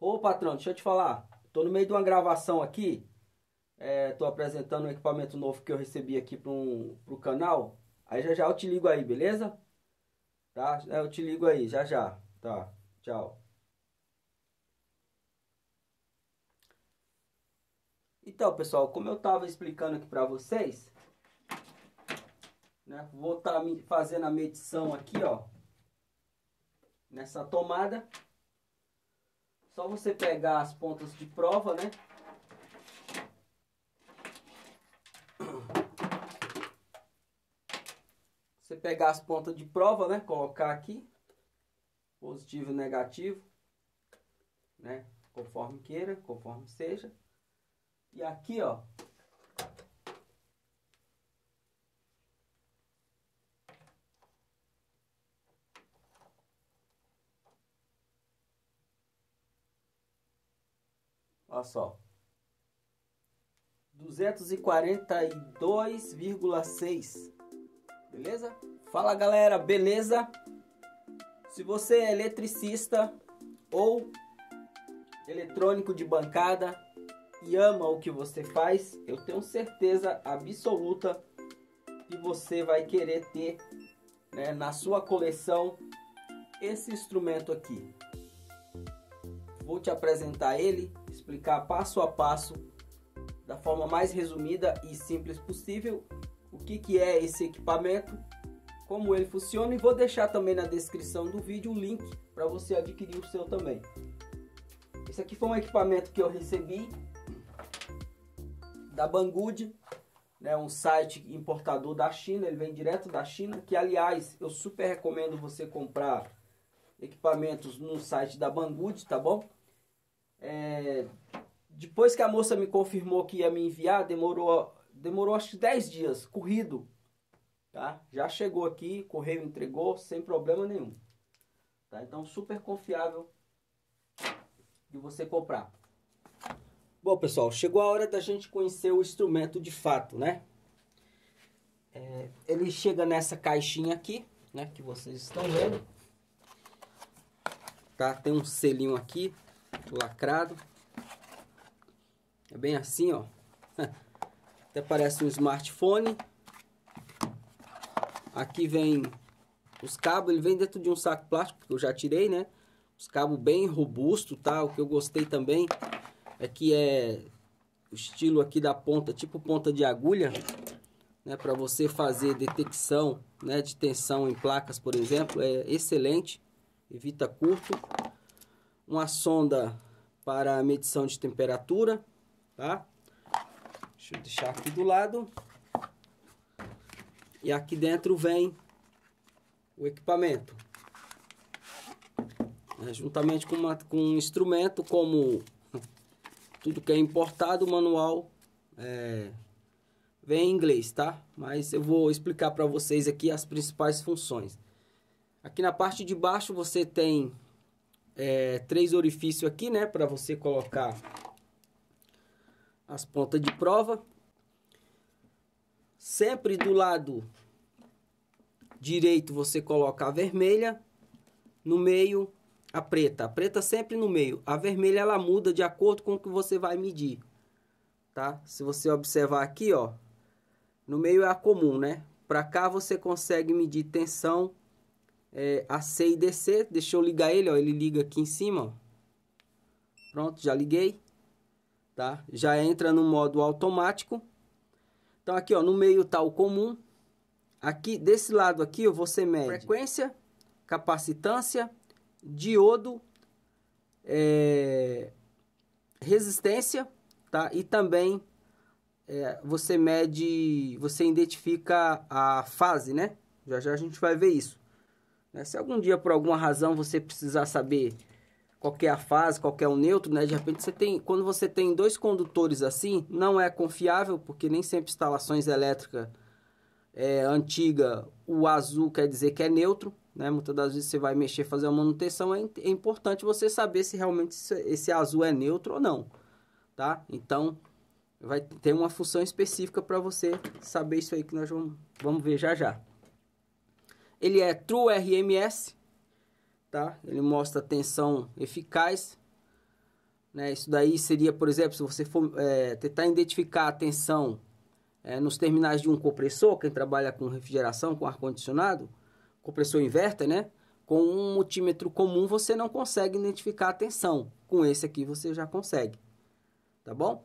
Ô patrão, deixa eu te falar. Tô no meio de uma gravação aqui. É, tô apresentando um equipamento novo que eu recebi aqui pro um, pro canal. Aí já já eu te ligo aí, beleza? Tá? É, eu te ligo aí, já já. Tá, tchau. Então, pessoal, como eu tava explicando aqui para vocês, né, vou estar tá fazendo a medição aqui, ó, nessa tomada. Só você pegar as pontas de prova, né? Você pegar as pontas de prova, né? Colocar aqui, positivo e negativo, né? Conforme queira, conforme seja. E aqui, ó, Olha só. 242,6. Beleza? Fala galera, beleza? Se você é eletricista ou eletrônico de bancada e ama o que você faz, eu tenho certeza absoluta que você vai querer ter né, na sua coleção esse instrumento aqui. Vou te apresentar ele explicar passo a passo, da forma mais resumida e simples possível, o que, que é esse equipamento, como ele funciona e vou deixar também na descrição do vídeo o link para você adquirir o seu também. Esse aqui foi um equipamento que eu recebi da Banggood, né, um site importador da China, ele vem direto da China, que aliás, eu super recomendo você comprar equipamentos no site da Banggood, tá bom? É, depois que a moça me confirmou que ia me enviar, demorou, demorou acho que 10 dias, corrido. Tá? Já chegou aqui, correio entregou, sem problema nenhum. Tá? Então, super confiável de você comprar. Bom, pessoal, chegou a hora da gente conhecer o instrumento de fato, né? É, ele chega nessa caixinha aqui, né? Que vocês estão vendo. Tá? Tem um selinho aqui, lacrado. É bem assim, ó. Até parece um smartphone. Aqui vem os cabos, ele vem dentro de um saco plástico, que eu já tirei, né? Os cabos bem robusto, tá? O que eu gostei também é que é o estilo aqui da ponta, tipo ponta de agulha, né? Para você fazer detecção, né? De tensão em placas, por exemplo, é excelente. Evita curto uma sonda para medição de temperatura, tá? Deixa eu deixar aqui do lado. E aqui dentro vem o equipamento. É, juntamente com, uma, com um instrumento como tudo que é importado, manual é, vem em inglês, tá? Mas eu vou explicar para vocês aqui as principais funções. Aqui na parte de baixo você tem é, três orifícios aqui, né? Para você colocar as pontas de prova. Sempre do lado direito você coloca a vermelha, no meio a preta. A preta sempre no meio. A vermelha ela muda de acordo com o que você vai medir, tá? Se você observar aqui, ó, no meio é a comum, né? Para cá você consegue medir tensão, é, AC e DC. Deixa eu ligar ele, ó. Ele liga aqui em cima, ó. Pronto, já liguei. Tá? Já entra no modo automático. Então aqui, ó, no meio tá o comum. Aqui, desse lado aqui, ó, você mede frequência, capacitância, diodo, é, resistência, tá? E também é, você mede, você identifica a fase, né? Já já a gente vai ver isso. Né? Se algum dia, por alguma razão, você precisar saber qual é a fase, qual é o neutro, né? De repente você tem. Quando você tem dois condutores assim, não é confiável, porque nem sempre instalações elétricas é, antiga, o azul quer dizer que é neutro. Né? Muitas das vezes você vai mexer, fazer uma manutenção, é, é importante você saber se realmente esse, esse azul é neutro ou não. Tá? Então, vai ter uma função específica para você saber isso aí que nós vamos, vamos ver já já. Ele é True RMS, tá? Ele mostra tensão eficaz. Né? Isso daí seria, por exemplo, se você for é, tentar identificar a tensão é, nos terminais de um compressor, quem trabalha com refrigeração, com ar-condicionado, compressor inverter, né? Com um multímetro comum você não consegue identificar a tensão. Com esse aqui você já consegue, tá bom?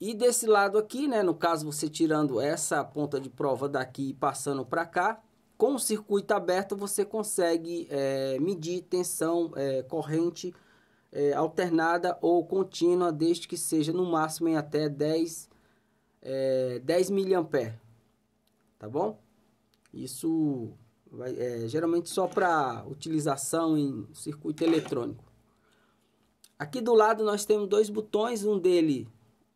E desse lado aqui, né? No caso você tirando essa ponta de prova daqui e passando para cá, com o circuito aberto, você consegue é, medir tensão, é, corrente é, alternada ou contínua, desde que seja no máximo em até 10, é, 10 mA. Tá bom? Isso vai, é, geralmente só para utilização em circuito eletrônico. Aqui do lado nós temos dois botões, um dele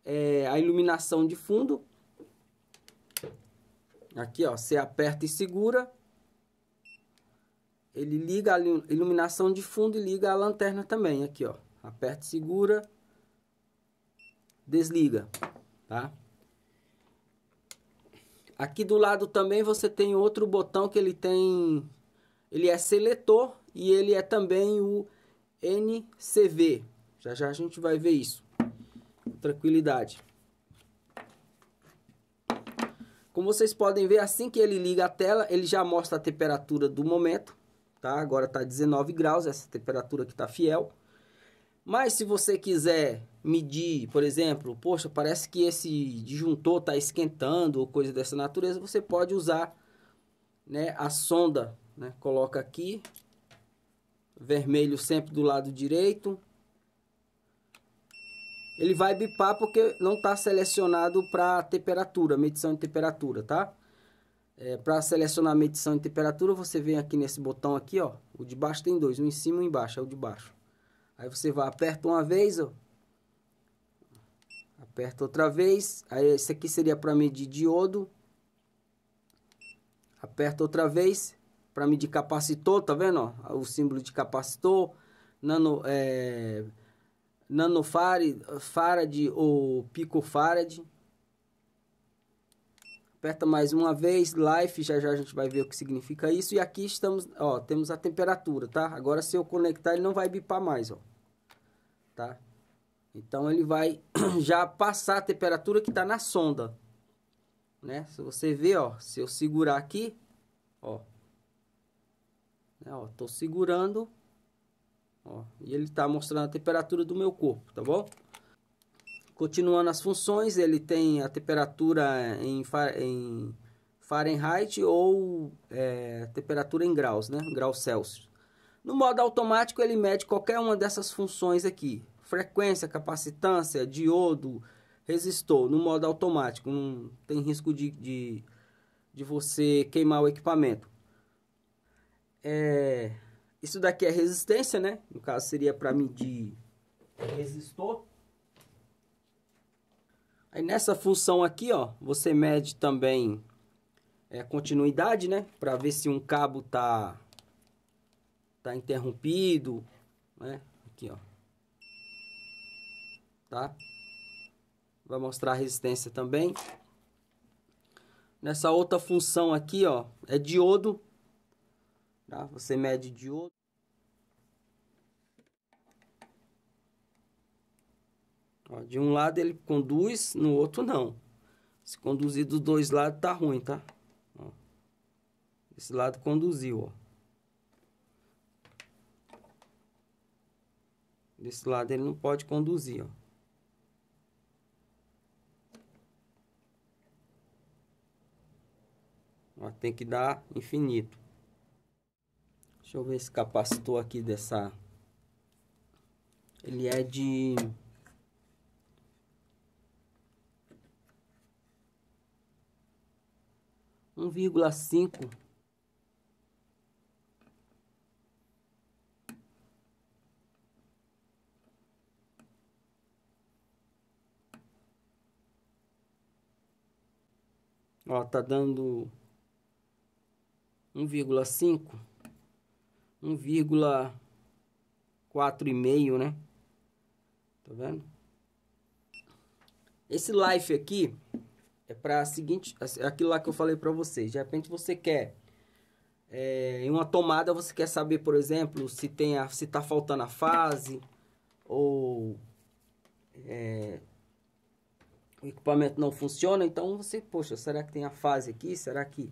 é a iluminação de fundo Aqui, ó, você aperta e segura. Ele liga a iluminação de fundo e liga a lanterna também, aqui, ó. Aperta e segura. Desliga, tá? Aqui do lado também você tem outro botão que ele tem, ele é seletor e ele é também o NCV. Já já a gente vai ver isso. Tranquilidade. Como vocês podem ver, assim que ele liga a tela, ele já mostra a temperatura do momento, tá? Agora está 19 graus, essa temperatura que está fiel. Mas se você quiser medir, por exemplo, poxa, parece que esse disjuntor está esquentando ou coisa dessa natureza, você pode usar né, a sonda, né? Coloca aqui, vermelho sempre do lado direito, ele vai bipar porque não está selecionado para temperatura, medição de temperatura, tá? É, para selecionar medição de temperatura, você vem aqui nesse botão aqui, ó. O de baixo tem dois, um em cima e um embaixo, é o de baixo. Aí você vai, aperta uma vez, ó. Aperta outra vez. Aí esse aqui seria para medir diodo. Aperta outra vez para medir capacitor, tá vendo? Ó? O símbolo de capacitor, nano, é, nanofarad Farad ou picofarad. Aperta mais uma vez, life, já já a gente vai ver o que significa isso. E aqui estamos, ó, temos a temperatura, tá? Agora se eu conectar ele não vai bipar mais, ó. Tá? Então ele vai já passar a temperatura que está na sonda, né? Se você ver, ó, se eu segurar aqui, ó, né, ó, tô segurando, Ó, e ele está mostrando a temperatura do meu corpo, tá bom? Continuando as funções, ele tem a temperatura em, em Fahrenheit ou é, temperatura em graus, né? Graus Celsius. No modo automático, ele mede qualquer uma dessas funções aqui. Frequência, capacitância, diodo, resistor. No modo automático, não tem risco de, de, de você queimar o equipamento. É, isso daqui é resistência, né? No caso seria para medir resistor. Aí nessa função aqui, ó, você mede também é, continuidade, né? Para ver se um cabo tá tá interrompido, né? Aqui, ó. Tá? Vai mostrar a resistência também. Nessa outra função aqui, ó, é diodo Tá? Você mede de Ó, de um lado ele conduz, no outro não. Se conduzir dos dois lados tá ruim, tá? Ó. Esse lado conduziu, ó. Desse lado ele não pode conduzir, ó. Ó, tem que dar infinito. Deixa eu ver esse capacitor aqui dessa. Ele é de. um vírgula cinco Ó, tá dando um vírgula cinco 1,4,5, né? Tá vendo? Esse life aqui é para seguinte, é aquilo lá que eu falei para vocês. De repente você quer é, em uma tomada você quer saber, por exemplo, se tem a, se tá faltando a fase ou é, o equipamento não funciona, então você, poxa, será que tem a fase aqui? Será que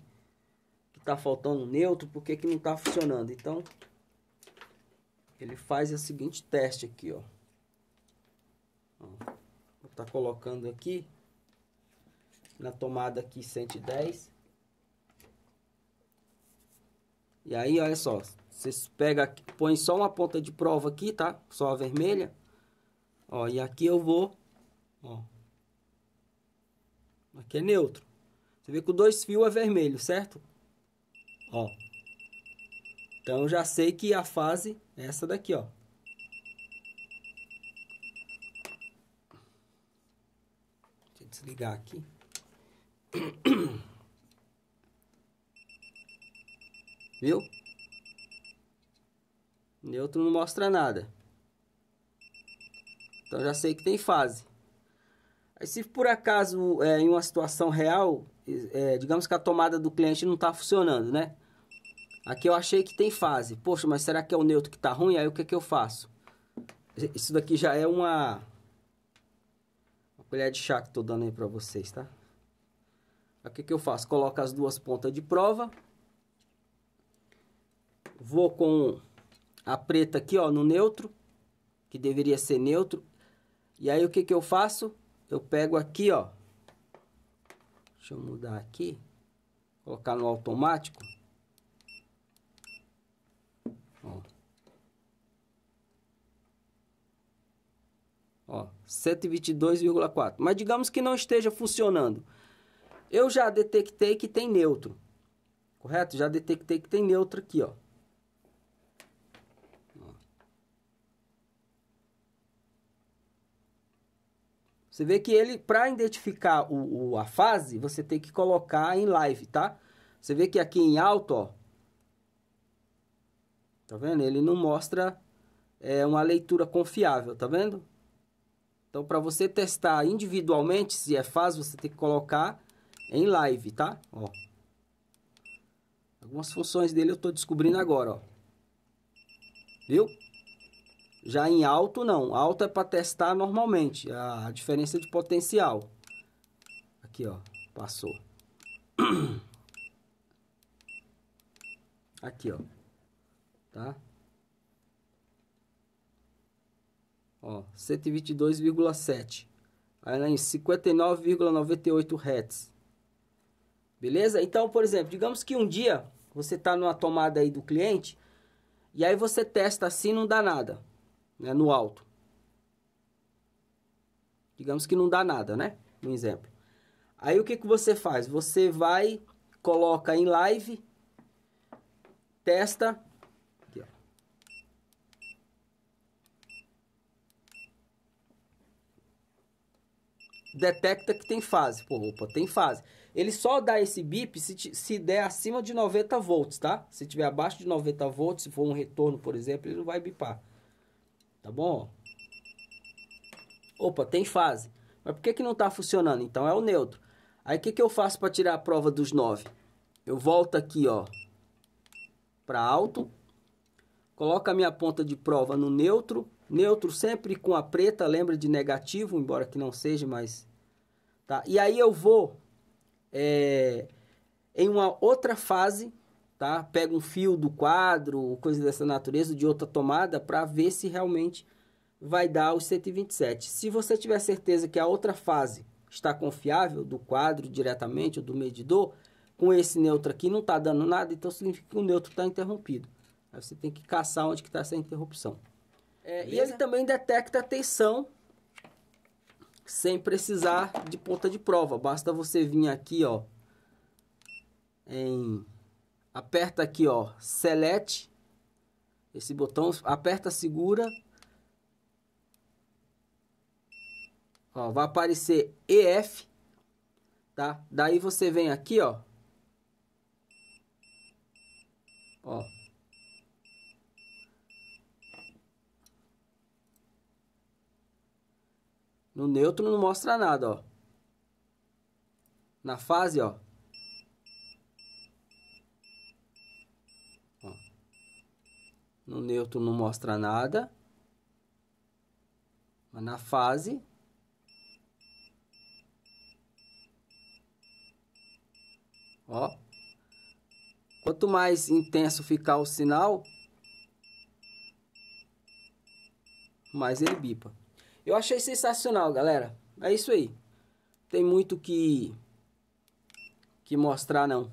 tá faltando neutro, por que, que não está funcionando. Então, ele faz o seguinte teste aqui, ó. Tá colocando aqui na tomada aqui 110. E aí, olha só, vocês pega, aqui, põe só uma ponta de prova aqui, tá? Só a vermelha. Ó, e aqui eu vou, ó. Aqui é neutro. Você vê que o dois fios é vermelho, certo? Ó. Então já sei que a fase é essa daqui, ó. Deixa eu desligar aqui. Viu? Neutro não mostra nada. Então já sei que tem fase se por acaso, é, em uma situação real, é, digamos que a tomada do cliente não está funcionando, né? Aqui eu achei que tem fase. Poxa, mas será que é o neutro que está ruim? Aí o que, é que eu faço? Isso daqui já é uma... uma colher de chá que estou dando aí para vocês, tá? Aí, o que, é que eu faço? Coloco as duas pontas de prova. Vou com a preta aqui, ó, no neutro. Que deveria ser neutro. E aí o que, é que eu faço? eu pego aqui, ó. Deixa eu mudar aqui. Colocar no automático. Ó. Ó, 122,4. Mas digamos que não esteja funcionando. Eu já detectei que tem neutro. Correto? Já detectei que tem neutro aqui, ó. Você vê que ele, para identificar o, o, a fase, você tem que colocar em live, tá? Você vê que aqui em alto, ó. Tá vendo? Ele não mostra é, uma leitura confiável, tá vendo? Então, para você testar individualmente, se é fase, você tem que colocar em live, tá? Ó. Algumas funções dele eu estou descobrindo agora, ó. Viu? Já em alto, não. Alto é para testar normalmente a diferença de potencial. Aqui, ó. Passou. Aqui, ó. Tá? Ó, 122,7. Aí lá em 59,98 Hz. Beleza? Então, por exemplo, digamos que um dia você está numa tomada aí do cliente e aí você testa assim não dá nada né, no alto. Digamos que não dá nada, né? Um exemplo. Aí o que, que você faz? Você vai, coloca em live, testa. Aqui, Detecta que tem fase. Pô, opa, tem fase. Ele só dá esse bip se, se der acima de 90 volts, tá? Se tiver abaixo de 90 volts, se for um retorno, por exemplo, ele não vai bipar. Tá bom? Opa, tem fase. Mas por que, que não está funcionando? Então é o neutro. Aí o que, que eu faço para tirar a prova dos 9? Eu volto aqui, ó, para alto. Coloco a minha ponta de prova no neutro. Neutro sempre com a preta, lembra de negativo, embora que não seja, mas... Tá? E aí eu vou é, em uma outra fase tá? Pega um fio do quadro, coisa dessa natureza, de outra tomada, para ver se realmente vai dar os 127. Se você tiver certeza que a outra fase está confiável, do quadro diretamente ou do medidor, com esse neutro aqui não está dando nada, então significa que o neutro está interrompido. Aí você tem que caçar onde que está essa interrupção. É, e ele também detecta a tensão sem precisar de ponta de prova. Basta você vir aqui, ó, em aperta aqui, ó, select, esse botão, aperta, segura, ó, vai aparecer EF, tá? Daí você vem aqui, ó, ó, no neutro não mostra nada, ó, na fase, ó, No neutro não mostra nada. Mas na fase... Ó. Quanto mais intenso ficar o sinal, mais ele bipa. Eu achei sensacional, galera. É isso aí. Tem muito que que mostrar não.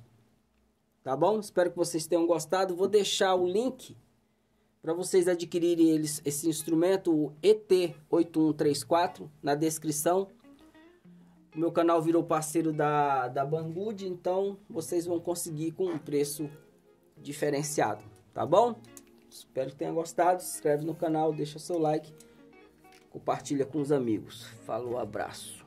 Tá bom? Espero que vocês tenham gostado. Vou deixar o link para vocês adquirirem eles, esse instrumento o ET8134 na descrição. O meu canal virou parceiro da, da Banggood, então vocês vão conseguir com um preço diferenciado, tá bom? Espero que tenha gostado, se inscreve no canal, deixa seu like, compartilha com os amigos. Falou, abraço.